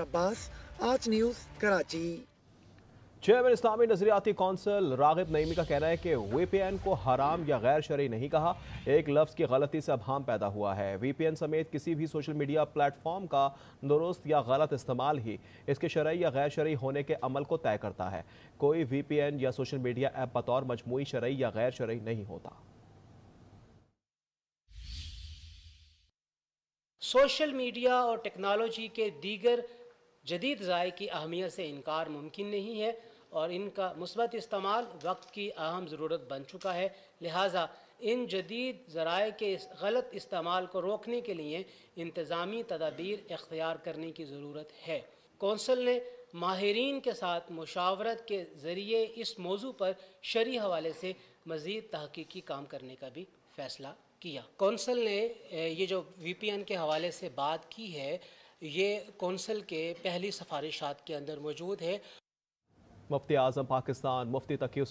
अब्बास आज news Karachi chairman इस्लामी नजरियाती कौंसल रागिब नईमी का कहना है कि वीपीएन को हराम या गैर शरी नहीं कहा एक लफ्ज़ की गलती से अभाम पैदा हुआ है वीपीएन समेत किसी भी सोशल मीडिया प्लेटफॉर्म का दुरुस्त या गलत इस्तेमाल ही इसके शरय या गैर शरी होने के अमल को तय करता है कोई वीपीएन या सोशल मीडिया ऐप बतौर मजमू शरय या गैर शरी नहीं होता सोशल मीडिया और टेक्नोलॉजी के दीगर जदीद ज़ाय की अहमियत से इनकार मुमकिन नहीं है और इनका मुस्बत इस्तेमाल वक्त की अहम ज़रूरत बन चुका है लिहाजा इन जदीद ज़राए के इस गलत इस्तेमाल को रोकने के लिए इंतज़ामी तदाबीर इख्तियार करने की ज़रूरत है कौंसल ने माहरीन के साथ मुशावरत के ज़रिए इस मौजू पर शरी हवाले से मज़ीद तहकीकी काम करने का भी फैसला किया कौंसल ने ये जो वी पी एन के हवाले से बात की है ये कौंसिल के पहली सफारिशात के अंदर मौजूद है मुफ्ती आजम पाकिस्तान मुफ्ती तकी